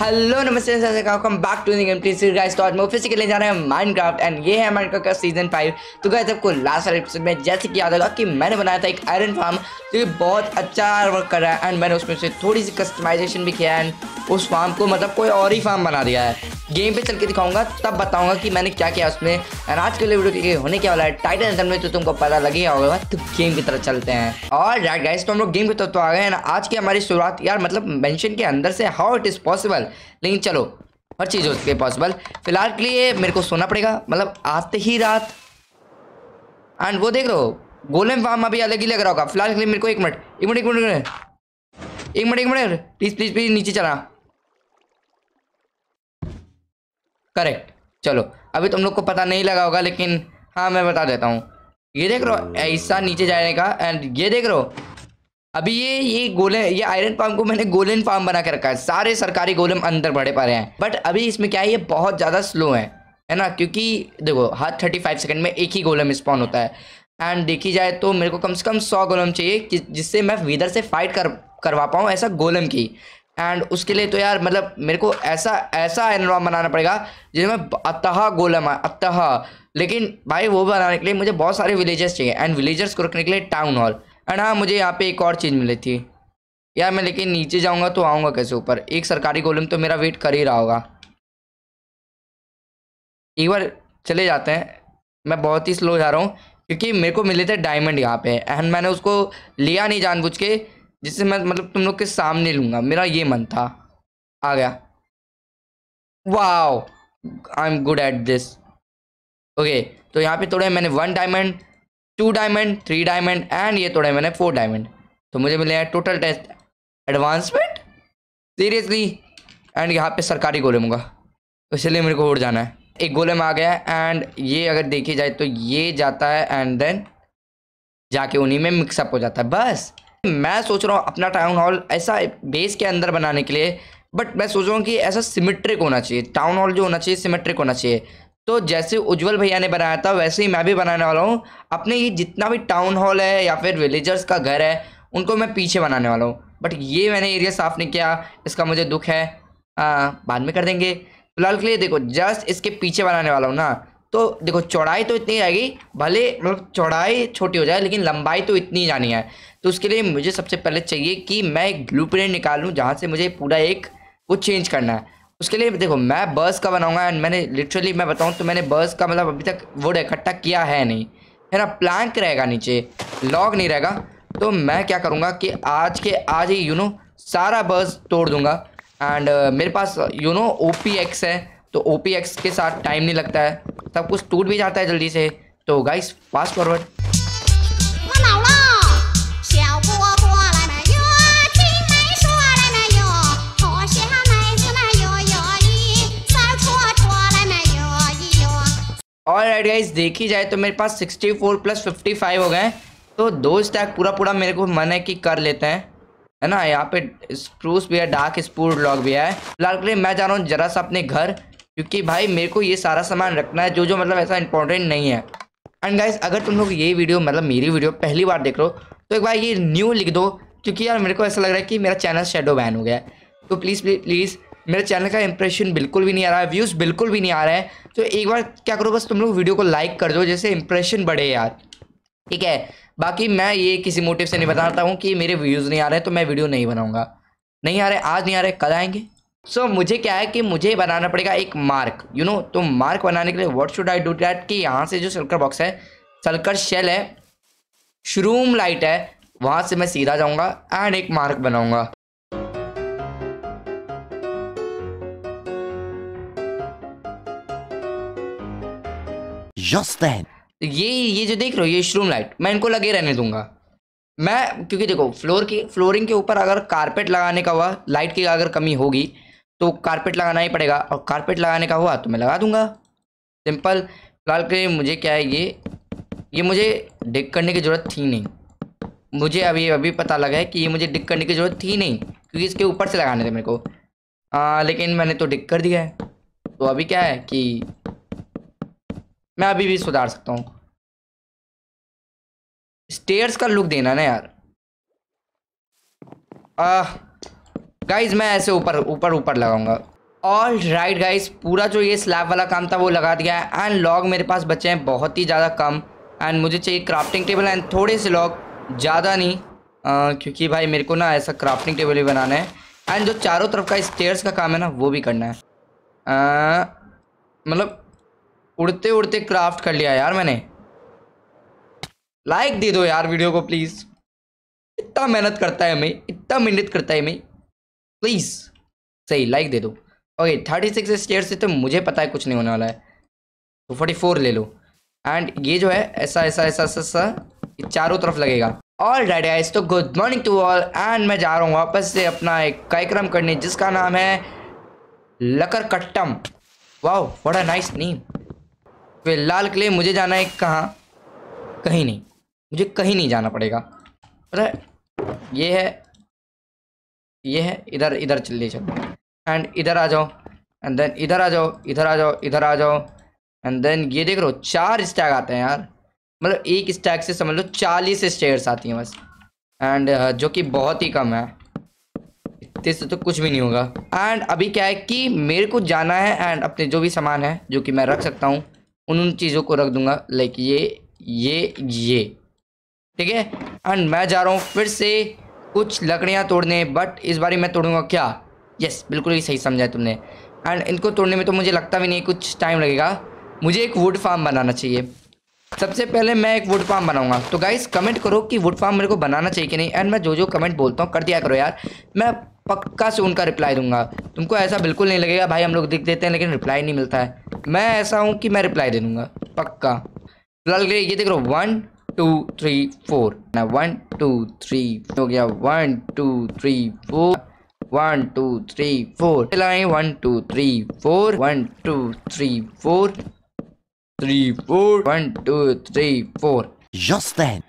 Hello नमस्ते welcome back to game guys तो आज मैं फिर से खेलने जा रहा हैं माइनक्राफ्ट एंड ये है माइनक्राफ्ट का सीजन फाइव तो गाइस आपको लास्ट वाले एपिसोड में जैसे कि याद होगा कि मैंने बनाया था एक आयरन फार्म जो कि बहुत अच्छा वर्क कर रहा है एंड मैंने उसमें से थोड़ी सी कस्टमाइजेशन भी किया है एंड उस फार्म को मतलब कोई और ही फार्म बना दिया है गेम पे चल के दिखाऊंगा तब बताऊंगा कि मैंने क्या किया उसमें एंड आज के लिए वीडियो के होने क्या वाला है टाइटन में तो तुमको पता लग ही होगा तो गेम की तरफ चलते हैं और राइट गाइस तो हम लोग गेम की तरफ तो आ गए हैं आज की हमारी शुरुआत यार मतलब मेंशन के अंदर से हाउ इट इज़ पॉसिबल लेकिन चलो हर चीज़ होती है पॉसिबल फिलहाल के लिए मेरे को सोना पड़ेगा मतलब आते ही रात एंड वो देख लो गोलम फार्म अभी अलग ही लग रहा होगा फिलहाल के लिए मेरे को एक मिनट एक मिनट एक मिनट एक मिनट एक मिनट प्लीज़ प्लीज़ प्लीज़ नीचे चला करेक्ट चलो अभी तुम लोग को पता नहीं लगा होगा लेकिन हाँ मैं बता देता हूँ ये देख रहो ऐसा नीचे जाने का एंड ये देख रहो अभी ये ये गोले ये आयरन फार्म को मैंने गोलन फार्म बना के रखा है सारे सरकारी गोलम अंदर बढ़े पा रहे हैं बट अभी इसमें क्या है ये बहुत ज़्यादा स्लो है है ना क्योंकि देखो हर थर्टी फाइव सेकेंड में एक ही गोलम स्पॉन होता है एंड देखी जाए तो मेरे को कम से कम सौ गोलम चाहिए जिससे मैं वीदर से फाइट कर करवा पाऊँ ऐसा गोलम की एंड उसके लिए तो यार मतलब मेरे को ऐसा ऐसा आयरन फार्म बनाना पड़ेगा जिसमें अतः गोलम अतः लेकिन भाई वो बनाने के लिए मुझे बहुत सारे विलेजर्स चाहिए एंड विलेजर्स को रखने के लिए टाउन हॉल एंड हाँ मुझे यहाँ पे एक और चीज़ मिली थी यार मैं लेकिन नीचे जाऊँगा तो आऊँगा कैसे ऊपर एक सरकारी गोलम तो मेरा वेट कर ही रहा होगा एक बार चले जाते हैं मैं बहुत ही स्लो जा रहा हूँ क्योंकि मेरे को मिले थे डायमंड यहाँ पे एंड मैंने उसको लिया नहीं जानबूझ के जिससे मैं मतलब तुम लोग के सामने लूँगा मेरा ये मन था आ गया wow I am good at this okay तो यहाँ पे थोड़े मैंने one diamond two diamond three diamond and ये तो डायमंड है फोर डायमंड तो मुझे मिले हैं total test advancement seriously and यहाँ पे सरकारी गोले होगा तो इसलिए मेरे को उड़ जाना है एक गोले में आ गया है एंड ये अगर देखी जाए तो ये जाता है एंड देन जाके उन्हीं में मिक्सअप हो जाता है बस मैं सोच रहा हूँ अपना टाउन हॉल ऐसा बेस के अंदर बनाने के लिए बट मैं सोच रहा हूँ कि ऐसा सिमेट्रिक होना चाहिए टाउन हॉल जो होना चाहिए सिमेट्रिक होना चाहिए तो जैसे उज्जवल भैया ने बनाया था वैसे ही मैं भी बनाने वाला हूँ अपने ये जितना भी टाउन हॉल है या फिर विलेजर्स का घर है उनको मैं पीछे बनाने वाला हूँ बट ये मैंने एरिया साफ़ नहीं किया इसका मुझे दुख है बाद में कर देंगे फिलहाल के लिए देखो जस्ट इसके पीछे बनाने वाला हूँ ना तो देखो चौड़ाई तो इतनी आएगी भले मतलब चौड़ाई छोटी हो जाए लेकिन लंबाई तो इतनी जानी है तो उसके लिए मुझे सबसे पहले चाहिए कि मैं एक ब्लू प्रिंट निकालूँ जहाँ से मुझे पूरा एक वो चेंज करना है उसके लिए देखो मैं बर्स का बनाऊंगा एंड मैंने लिटरली मैं बताऊँ तो मैंने बर्स का मतलब अभी तक वुड इकट्ठा किया है नहीं है ना प्लैंक रहेगा नीचे लॉग नहीं रहेगा तो मैं क्या करूँगा कि आज के आज ही यू नो सारा बर्स तोड़ दूँगा एंड uh, मेरे पास यू नो ओ है तो ओ के साथ टाइम नहीं लगता है सब कुछ टूट भी जाता है जल्दी से तो गाइस फास्ट फॉरवर्ड और राइट गाइज देखी जाए तो मेरे पास 64 प्लस 55 हो गए तो दो स्टैक पूरा पूरा मेरे को मन है कि कर लेते हैं है ना यहाँ पे स्प्रूस भी है डार्क स्पूड लॉक भी है फिलहाल के लिए मैं जा रहा हूँ जरा सा अपने घर क्योंकि भाई मेरे को ये सारा सामान रखना है जो जो मतलब ऐसा इंपॉर्टेंट नहीं है एंड गाइज अगर तुम लोग ये वीडियो मतलब मेरी वीडियो पहली बार देख रहे हो तो एक बार ये न्यू लिख दो क्योंकि यार मेरे को ऐसा लग रहा है कि मेरा चैनल शेडो बैन हो गया है तो प्लीज़ प्लीज़ प्लीज़ मेरे चैनल का इंप्रेशन बिल्कुल भी नहीं आ रहा है व्यूज़ बिल्कुल भी नहीं आ रहा है तो एक बार क्या करो बस तुम लोग वीडियो को लाइक कर दो जैसे इंप्रेशन बढ़े यार ठीक है बाकी मैं ये किसी मोटिव से नहीं बताता हूँ कि मेरे व्यूज़ नहीं आ रहे तो मैं वीडियो नहीं बनाऊँगा नहीं आ रहे आज नहीं आ रहे कल आएंगे सो so, मुझे क्या है कि मुझे बनाना पड़ेगा एक मार्क यू नो तो मार्क बनाने के लिए what should I do that कि यहाँ से जो सलकर बॉक्स है सलकर शेल है श्रूम लाइट है वहाँ से मैं सीधा जाऊँगा एंड एक मार्क बनाऊँगा जस्ट then ये ये जो देख रहे हो ये शरूम लाइट मैं इनको लगे रहने दूंगा मैं क्योंकि देखो फ्लोर की फ्लोरिंग के ऊपर अगर कारपेट लगाने का हुआ लाइट की अगर कमी होगी तो कारपेट लगाना ही पड़ेगा और कारपेट लगाने का हुआ तो मैं लगा दूंगा सिंपल फिलहाल के मुझे क्या है ये ये मुझे डिग करने की ज़रूरत थी नहीं मुझे अभी अभी पता लगा है कि ये मुझे डिग करने की ज़रूरत थी नहीं क्योंकि इसके ऊपर से लगाने थे मेरे को आ, हाँ, लेकिन मैंने तो डिक कर दिया है तो अभी क्या है कि मैं अभी भी सुधार सकता हूँ स्टेयर्स का लुक देना ना यार गाइज मैं ऐसे ऊपर ऊपर ऊपर लगाऊंगा ऑल राइट गाइज पूरा जो ये स्लैब वाला काम था वो लगा दिया है एंड लॉग मेरे पास बचे हैं बहुत ही ज़्यादा कम एंड मुझे चाहिए क्राफ्टिंग टेबल एंड थोड़े से लॉग ज़्यादा नहीं आ, क्योंकि भाई मेरे को ना ऐसा क्राफ्टिंग टेबल भी बनाना है एंड जो चारों तरफ का स्टेयर्स का काम है ना वो भी करना है मतलब उड़ते उड़ते क्राफ्ट कर लिया यार मैंने लाइक दे दो यार वीडियो को प्लीज़ इतना मेहनत करता है मैं इतना मेहनत करता है मैं प्लीज़ सही लाइक दे दो ओके थर्टी सिक्स स्टेयर से तो मुझे पता है कुछ नहीं होने वाला है तो फोर्टी फोर ले लो एंड ये जो है ऐसा ऐसा ऐसा ऐसा ऐसा चारों तरफ लगेगा ऑल डेड आइज तो good morning to all and मैं जा रहा हूँ वापस से अपना एक कार्यक्रम करने जिसका नाम है कट्टम वाह बड़ा अ नाइस नेम वे तो लाल किले मुझे जाना है कहाँ कहीं नहीं मुझे कहीं नहीं जाना पड़ेगा अरे ये है ये है इधर इधर चलिए चलो एंड इधर आ जाओ एंड देन इधर आ जाओ इधर आ जाओ इधर आ जाओ एंड देन ये देख लो चार स्टैग आते हैं यार मतलब एक स्टैग से समझ लो चालीस स्टेयर्स आती हैं बस एंड uh, जो कि बहुत ही कम है इतने से तो कुछ भी नहीं होगा एंड अभी क्या है कि मेरे को जाना है एंड अपने जो भी सामान है जो कि मैं रख सकता हूँ उन उन चीज़ों को रख दूंगा लाइक ये ये ये ठीक है एंड मैं जा रहा हूँ फिर से कुछ लकड़ियाँ तोड़ने बट इस बारे मैं तोड़ूंगा क्या यस बिल्कुल ही सही समझा है तुमने एंड इनको तोड़ने में तो मुझे लगता भी नहीं कुछ टाइम लगेगा मुझे एक वुड फार्म बनाना चाहिए सबसे पहले मैं एक वुड फार्म बनाऊंगा तो गाइस कमेंट करो कि वुड फार्म मेरे को बनाना चाहिए कि नहीं एंड मैं जो जो कमेंट बोलता हूँ कर दिया करो यार मैं पक्का से उनका रिप्लाई दूंगा तुमको ऐसा बिल्कुल नहीं लगेगा भाई हम लोग दिख देते हैं लेकिन रिप्लाई नहीं मिलता है मैं ऐसा हूँ कि मैं रिप्लाई दे दूंगा पक्का फिलहाल के ये देख रहा हूँ one two three four one two three हो गया one two three four one two three four चलाए one two three four one two three four three four one two three four just then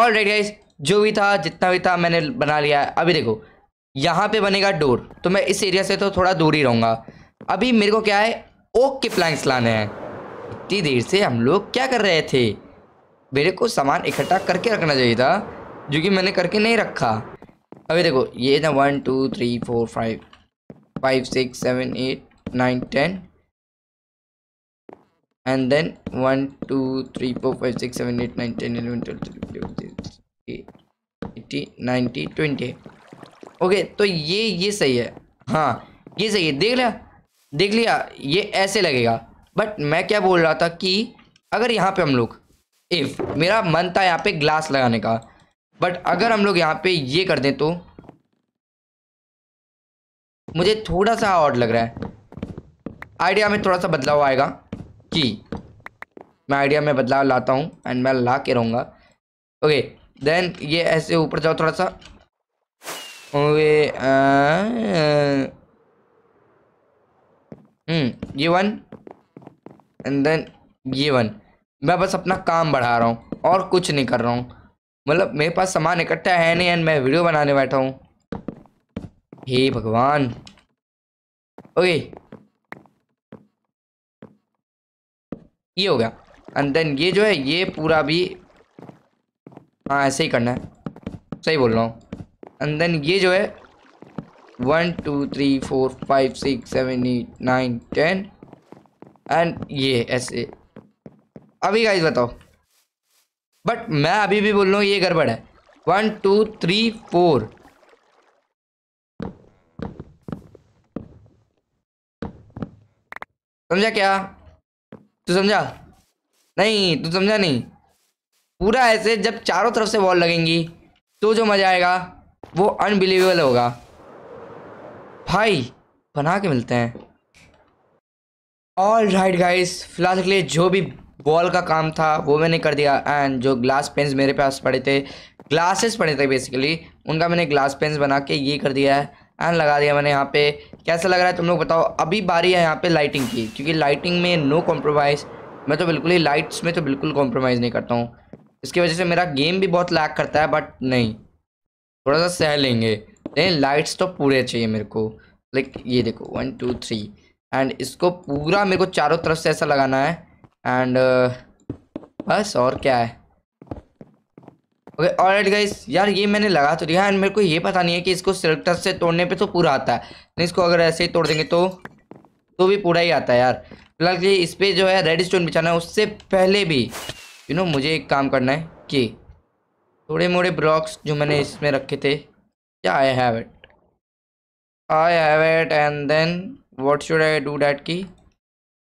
all right guys जो भी था जितना भी था मैंने बना लिया अभी देखो यहाँ पे बनेगा डोर तो मैं इस एरिया से तो थोड़ा दूर ही रहूँगा अभी मेरे को क्या है ओक के प्लैंक्स लाने हैं इतनी देर से हम लोग क्या कर रहे थे मेरे को सामान इकट्ठा करके रखना चाहिए था जो कि मैंने करके नहीं रखा अभी देखो ये ना one two three four five five six seven eight nine ten and then one two three four five six seven eight nine ten eleven twelve eighty ninety twenty okay तो ये ये सही है हाँ ये सही है देख लिया देख लिया ये ऐसे लगेगा बट मैं क्या बोल रहा था कि अगर यहाँ पे हम लोग इफ़ मेरा मन था यहाँ पे ग्लास लगाने का बट अगर हम लोग यहाँ पे ये कर दें तो मुझे थोड़ा सा और लग रहा है आइडिया में थोड़ा सा बदलाव आएगा कि मैं आइडिया में बदलाव लाता हूँ एंड मैं ला के रहूँगा ओके देन ये ऐसे ऊपर जाओ थोड़ा सा हम्म, ये वन एंड देन ये वन मैं बस अपना काम बढ़ा रहा हूँ और कुछ नहीं कर रहा हूँ मतलब मेरे पास सामान इकट्ठा है नहीं एंड मैं वीडियो बनाने बैठा हूँ हे भगवान ओके ये हो गया एंड देन ये जो है ये पूरा भी हाँ ऐसे ही करना है सही बोल रहा हूँ एंड देन ये जो है one two three four five six seven eight nine ten and ये ऐसे अभी गाइज बताओ बट मैं अभी भी बोल रहा हूँ ये गड़बड़ है वन टू थ्री फोर समझा क्या तू समझा नहीं तू समझा नहीं पूरा ऐसे जब चारों तरफ से वॉल लगेंगी तो जो मज़ा आएगा वो अनबिलीवेबल होगा भाई बना के मिलते हैं ऑल राइट गाइस फिलहाल के लिए जो भी बॉल का काम था वो मैंने कर दिया एंड जो ग्लास पेन्स मेरे पास पड़े थे ग्लासेस पड़े थे बेसिकली उनका मैंने ग्लास पेन्स बना के ये कर दिया है एंड लगा दिया मैंने यहाँ पे कैसा लग रहा है तुम लोग बताओ अभी बारी है यहाँ पे लाइटिंग की क्योंकि लाइटिंग में नो कॉम्प्रोमाइज़ मैं तो बिल्कुल ही लाइट्स में तो बिल्कुल कॉम्प्रोमाइज़ नहीं करता हूँ इसकी वजह से मेरा गेम भी बहुत लैक करता है बट नहीं थोड़ा सा सह लेंगे लेकिन लाइट्स तो पूरे चाहिए मेरे को लाइक ये देखो वन टू थ्री एंड इसको पूरा मेरे को चारों तरफ से ऐसा लगाना है एंड uh, बस और क्या है ओके और एट गाइस यार ये मैंने लगा तो दिया एंड मेरे को ये पता नहीं है कि इसको सिलेक्टर से तोड़ने पे तो पूरा आता है नहीं इसको अगर ऐसे ही तोड़ देंगे तो तो भी पूरा ही आता है यार फिलहाल के इस पर जो है रेड स्टोन बिछाना है उससे पहले भी यू you नो know, मुझे एक काम करना है कि थोड़े मोड़े ब्लॉक्स जो मैंने इसमें रखे थे या I have it I have it and then what should I do that की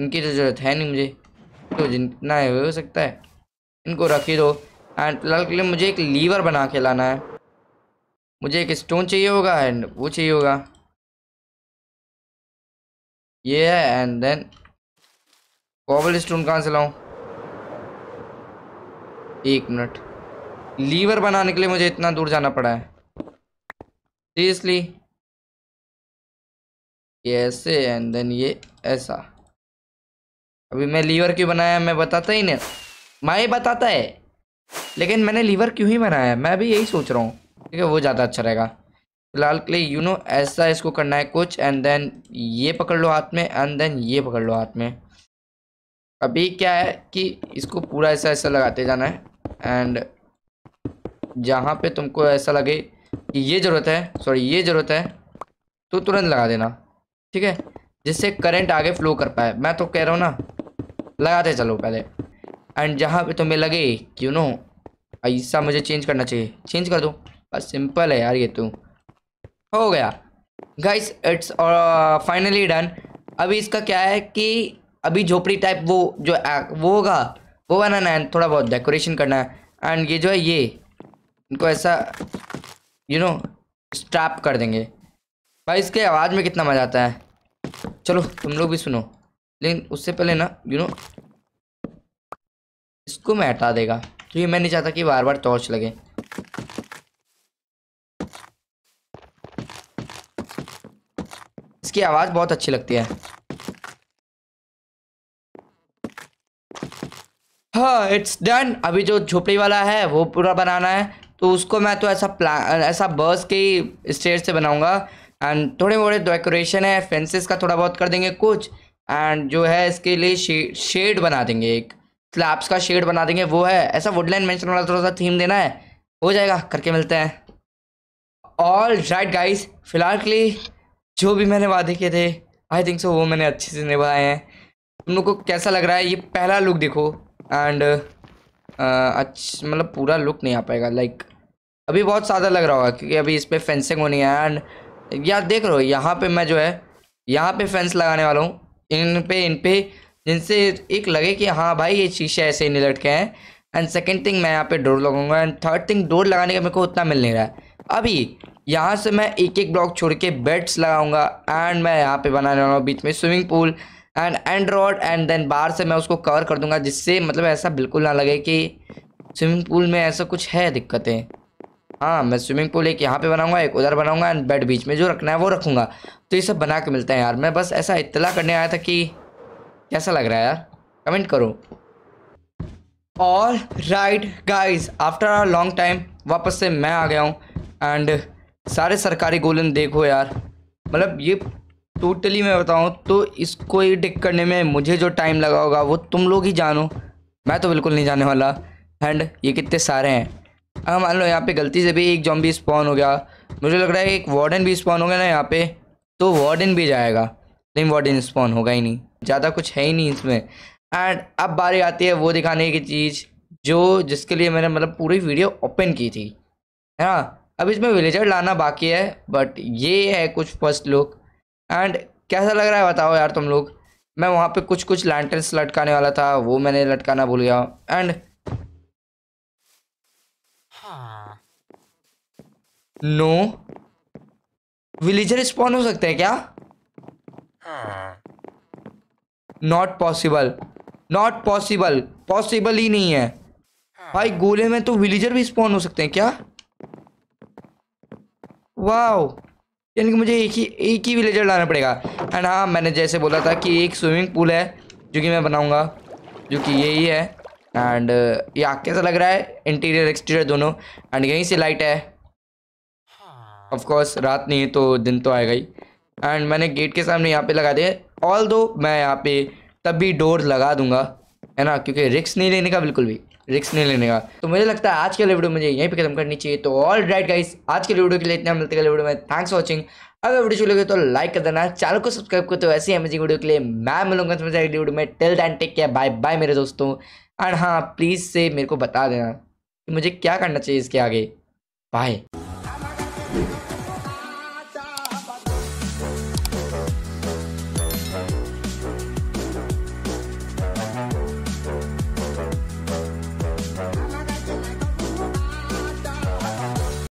इनकी तो ज़रूरत है नहीं मुझे तो जितना है हो सकता है इनको रख ही दो एंड फिलहाल के लिए मुझे एक लीवर बना के लाना है मुझे एक स्टोन चाहिए होगा एंड वो चाहिए होगा ये है एंड देन कॉबल स्टोन कहाँ से लाऊँ एक मिनट लीवर बनाने के लिए मुझे इतना दूर जाना पड़ा है सीरियसली ये ऐसे एंड देन ये ऐसा अभी मैं लीवर क्यों बनाया मैं बताता ही नहीं माँ ही बताता है लेकिन मैंने लीवर क्यों ही बनाया मैं भी यही सोच रहा हूँ ठीक है वो ज़्यादा अच्छा रहेगा फिलहाल के लिए यू नो ऐसा इसको करना है कुछ एंड देन ये पकड़ लो हाथ में एंड देन ये पकड़ लो हाथ में अभी क्या है कि इसको पूरा ऐसा ऐसा लगाते जाना है एंड जहाँ पे तुमको ऐसा लगे कि ये ज़रूरत है सॉरी ये ज़रूरत है तो तुरंत लगा देना ठीक है जिससे करंट आगे फ्लो कर पाए मैं तो कह रहा हूँ ना लगाते चलो पहले एंड जहाँ पे तुम्हें लगे कि यू नो ऐसा मुझे चेंज करना चाहिए चेंज कर दो बस सिंपल है यार ये तो हो गया गाइस इट्स फाइनली डन अभी इसका क्या है कि अभी झोपड़ी टाइप वो जो वो होगा वो बनाना है थोड़ा बहुत डेकोरेशन करना है एंड ये जो है ये इनको ऐसा यू नो स्ट्रैप कर देंगे भाई इसके आवाज़ में कितना मज़ा आता है चलो तुम लोग भी सुनो लेकिन उससे पहले ना यू नो इसको मैं हटा देगा क्योंकि मैं नहीं चाहता कि बार बार टॉर्च लगे इसकी आवाज़ बहुत अच्छी लगती है हाँ इट्स डन अभी जो झोपड़ी वाला है वो पूरा बनाना है तो उसको मैं तो ऐसा प्लान ऐसा बर्स के ही स्टेज से बनाऊँगा एंड थोड़े मोड़े डेकोरेशन है फेंसेस का थोड़ा बहुत कर देंगे कुछ एंड जो है इसके लिए शे, शेड बना देंगे एक स्लैब्स का शेड बना देंगे वो है ऐसा वुडलैंड मैंशन वाला थोड़ा सा थीम देना है हो जाएगा करके मिलते हैं ऑल राइट गाइज फिलहाल के लिए जो भी मैंने वादे किए थे आई थिंक सो वो मैंने अच्छे से निभाए हैं तुम लोग को कैसा लग रहा है ये पहला लुक देखो एंड अच्छा मतलब पूरा लुक नहीं आ पाएगा लाइक अभी बहुत सादा लग रहा होगा क्योंकि अभी इस पर फेंसिंग होनी है एंड यार देख रहे हो यहाँ पे मैं जो है यहाँ पे फेंस लगाने वाला हूँ इन पे इन पे जिनसे एक लगे कि हाँ भाई ये शीशे ऐसे ही नहीं लटके हैं एंड सेकेंड थिंग मैं यहाँ पे डोर लगाऊंगा एंड थर्ड थिंग डोर लगाने का मेरे को उतना मिल नहीं रहा है अभी यहाँ से मैं एक एक ब्लॉक छोड़ के बेड्स लगाऊंगा एंड मैं यहाँ पे बनाने वाला हूँ बीच में swimming pool and and rod and then बाहर से मैं उसको कवर कर दूंगा जिससे मतलब ऐसा बिल्कुल ना लगे कि स्विमिंग पूल में ऐसा कुछ है दिक्कतें हाँ मैं स्विमिंग पूल एक यहाँ पे बनाऊंगा एक उधर बनाऊंगा एंड बेड बीच में जो रखना है वो रखूँगा तो ये सब बना के मिलता है यार मैं बस ऐसा इतला करने आया था कि कैसा लग रहा है यार कमेंट करो और right guys after a long time वापस से मैं आ गया हूँ एंड सारे सरकारी गोलन देखो यार मतलब ये टोटली मैं बताऊँ तो इसको टिक करने में मुझे जो टाइम लगा होगा वो तुम लोग ही जानो मैं तो बिल्कुल नहीं जाने वाला एंड ये कितने सारे हैं अगर मान लो यहाँ पे गलती से भी एक जॉम्बी स्पॉन हो गया मुझे लग रहा है एक वार्डन भी स्पॉन हो गया ना यहाँ पे तो वार्डन भी जाएगा लेकिन वार्डन स्पॉन होगा ही नहीं ज़्यादा कुछ है ही नहीं इसमें एंड अब बारी आती है वो दिखाने की चीज़ जो जिसके लिए मैंने मतलब पूरी वीडियो ओपन की थी है हाँ, ना अब इसमें विलेजर लाना बाकी है बट ये है कुछ फर्स्ट लुक एंड कैसा लग रहा है बताओ यार तुम लोग मैं वहाँ पे कुछ कुछ लैंटर्स लटकाने वाला था वो मैंने लटकाना भूल गया एंड नो विलेजर स्पॉन हो सकते हैं क्या not possible not possible possible ही नहीं है हाँ। भाई गोले में तो विलेजर भी स्पॉन हो सकते हैं क्या वाओ यानी कि मुझे एक ही एक ही विलेजर लाना पड़ेगा एंड हाँ मैंने जैसे बोला था कि एक स्विमिंग पूल है जो कि मैं बनाऊँगा जो कि यही है एंड ये आग कैसा लग रहा है इंटीरियर एक्सटीरियर दोनों एंड यहीं से लाइट है ऑफकोर्स रात नहीं है तो दिन तो आएगा ही एंड मैंने गेट के सामने यहाँ पे लगा दिया ऑल दो मैं यहाँ पे तब भी डोर लगा दूंगा है ना क्योंकि रिक्स नहीं लेने का बिल्कुल भी रिस्क नहीं लेने का तो मुझे लगता है आज के लिए वीडियो मुझे यहीं पे खत्म करनी चाहिए तो ऑल राइट गाइस आज के वीडियो के लिए इतना मिलते वीडियो में थैंक्स फॉर वॉचिंग अगर वीडियो चले तो लाइक कर देना चैनल को सब्सक्राइब कर तो ऐसी अमेजिंग वीडियो के लिए मैं मिलूंगा तुम्हें अगली वीडियो में टेल दैन टेक किया बाय बाय मेरे दोस्तों एंड हाँ प्लीज़ से मेरे को बता देना कि मुझे क्या करना चाहिए इसके आगे बाय